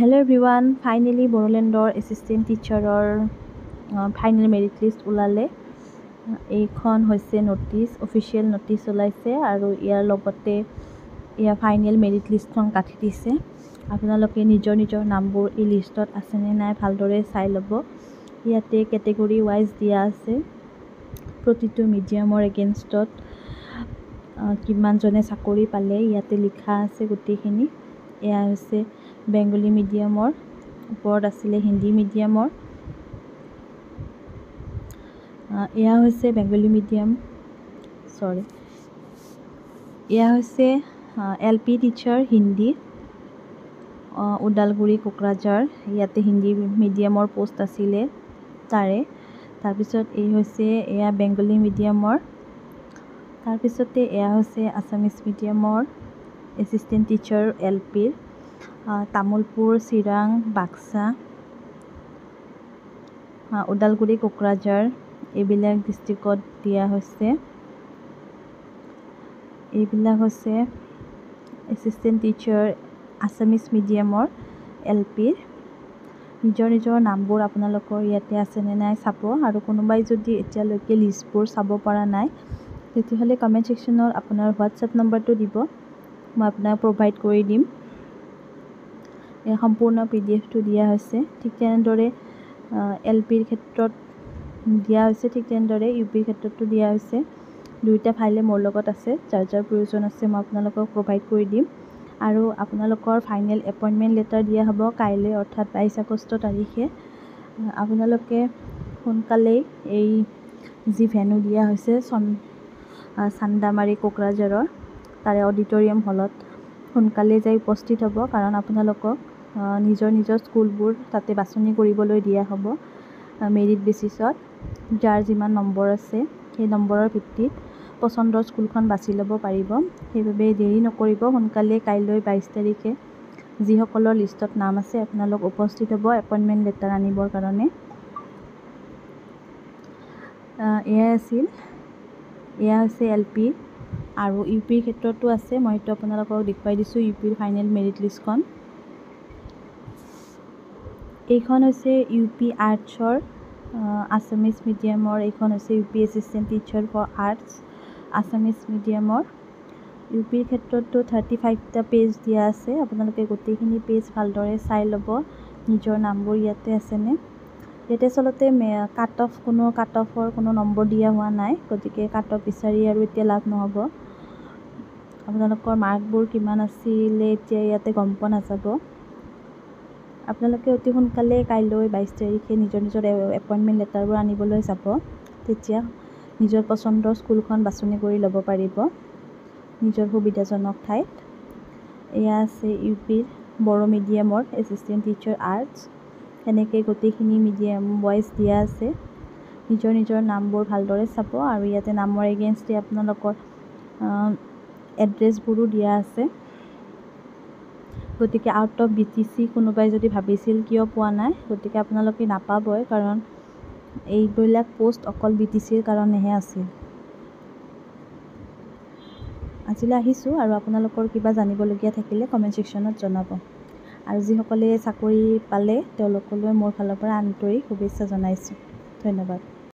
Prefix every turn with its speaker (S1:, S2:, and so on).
S1: hello' everyone finally বড়োলেণ্ডৰ assistant টিচাৰৰ final merit list ওলালে এইখন হৈছে নটিচ অফিচিয়েল নটিচ ওলাইছে আৰু ইয়াৰ লগতে ইয়াৰ ফাইনেল মেৰিট লিষ্টখন কাটি দিছে আপোনালোকে নিজৰ নিজৰ নামবোৰ এই লিষ্টত আছেনে নাই ভালদৰে চাই ল'ব ইয়াতে কেটেগৰী ৱাইজ দিয়া আছে প্ৰতিটো মিডিয়ামৰ এগেইনষ্টত কিমানজনে চাকৰি পালে ইয়াতে লিখা আছে গোটেইখিনি এয়া হৈছে বেংগলী মিডিয়ামৰ ওপৰত আছিলে হিন্দী মিডিয়ামৰ এয়া হৈছে বেংগলী মিডিয়াম চৰি এয়া হৈছে L P teacher Hindi Udalguri Kokrajhar ইয়াতে হিন্দী মিডিয়ামৰ পোষ্ট আছিলে তাৰে তাৰপিছত এই হৈছে এয়া বেংগলী মিডিয়ামৰ তাৰপিছতে এয়া হৈছে আছামিজ মিডিয়ামৰ এছিষ্টেণ্ট টিচাৰ এল পিৰ তামোলপুৰ চিৰাং বাক্সা ওদালগুৰি কোকৰাঝাৰ এইবিলাক ডিষ্ট্ৰিক্টত দিয়া হৈছে এইবিলাক হৈছে এছিষ্টেণ্ট টিচাৰ আছামিজ মিডিয়ামৰ এল পিৰ নিজৰ নিজৰ নামবোৰ আপোনালোকৰ ইয়াতে আছেনে নাই চাব আৰু কোনোবাই যদি এতিয়ালৈকে লিষ্টবোৰ চাব পৰা নাই তেতিয়াহ'লে কমেণ্ট ছেকশ্যনত আপোনাৰ হোৱাটছএপ নম্বৰটো দিব মই আপোনাক প্ৰভাইড কৰি দিম সম্পূৰ্ণ পি ডি এফটো দিয়া হৈছে ঠিক তেনেদৰে এল পিৰ ক্ষেত্ৰত দিয়া হৈছে ঠিক তেনেদৰে ইউ পিৰ ক্ষেত্ৰতো দিয়া হৈছে দুয়োটা ফাইলে মোৰ লগত আছে যাৰ যাৰ প্ৰয়োজন আছে মই আপোনালোকক প্ৰভাইড কৰি দিম আৰু আপোনালোকৰ ফাইনেল এপইণ্টমেণ্ট লেটাৰ দিয়া হ'ব কাইলৈ অৰ্থাৎ বাইছ আগষ্ট তাৰিখে আপোনালোকে সোনকালেই এই যি ভেনু দিয়া হৈছে চন চান্দামাৰী কোকৰাঝাৰৰ তাৰে অডিটৰিয়াম হলত সোনকালে যাই উপস্থিত হ'ব কাৰণ আপোনালোকক নিজৰ নিজৰ স্কুলবোৰ তাতে বাছনি কৰিবলৈ দিয়া হ'ব মেৰিট বেচিছত যাৰ যিমান নম্বৰ আছে সেই নম্বৰৰ ভিত্তিত পচন্দৰ স্কুলখন বাছি ল'ব পাৰিব সেইবাবে দেৰি নকৰিব সোনকালে কাইলৈ বাইছ তাৰিখে যিসকলৰ লিষ্টত নাম আছে আপোনালোক উপস্থিত হ'ব এপইণ্টমেণ্ট লেটাৰ আনিবৰ কাৰণে এয়াই আছিল এয়া হৈছে এল পি আৰু ইউ পিৰ ক্ষেত্ৰতো আছে মইতো আপোনালোকক দেখুৱাই দিছোঁ ইউ পিৰ ফাইনেল মেৰিট লিষ্টখন এইখন হৈছে ইউ পি আৰ্টছৰ আছামিজ মিডিয়ামৰ এইখন হৈছে U P assistant teacher for arts Assamese মিডিয়ামৰ ইউ পিৰ ক্ষেত্ৰততো থাৰ্টি ফাইভটা পেজ দিয়া আছে আপোনালোকে গোটেইখিনি পেজ ভালদৰে চাই ল'ব নিজৰ নামবোৰ ইয়াতে আছেনে ইয়াতে আচলতে কাট অফ কোনো কাট অফৰ কোনো নম্বৰ দিয়া হোৱা নাই গতিকে কাট অফ বিচাৰি আৰু এতিয়া লাভ নহ'ব আপোনালোকৰ মাৰ্কবোৰ কিমান আছিলে এতিয়া ইয়াতে গম পোৱা নাযাব আপোনালোকে অতি সোনকালে কাইলৈ বাইছ তাৰিখে নিজৰ নিজৰ এপইণ্টমেণ্ট লেটাৰবোৰ আনিবলৈ যাব তেতিয়া নিজৰ পচন্দৰ স্কুলখন বাছনি কৰি ল'ব পাৰিব নিজৰ সুবিধাজনক ঠাইত এয়া আছে ইউ পিৰ বড়ো মিডিয়ামৰ এচিষ্টেণ্ট টিচাৰ আৰ্টছ সেনেকৈ গোটেইখিনি মিডিয়াম বইজ দিয়া আছে নিজৰ নিজৰ নামবোৰ ভালদৰে চাব আৰু ইয়াতে নামৰ এগেইনষ্টে আপোনালোকৰ এড্ৰেছবোৰো দিয়া আছে গতিকে out of B T C কোনোবাই যদি ভাবিছিল কিয় পোৱা নাই গতিকে আপোনালোকে নাপাবই কাৰণ এইবিলাক পোষ্ট অকল বি টি চিৰ কাৰণেহে আছিল আজিলৈ আহিছোঁ আৰু আপোনালোকৰ কিবা জানিবলগীয়া থাকিলে কমেণ্ট ছেকশ্যনত জনাব আৰু যিসকলে চাকৰি পালে তেওঁলোকলৈ মোৰ ফালৰ পৰা আন্তৰিক শুভেচ্ছা জনাইছোঁ ধন্যবাদ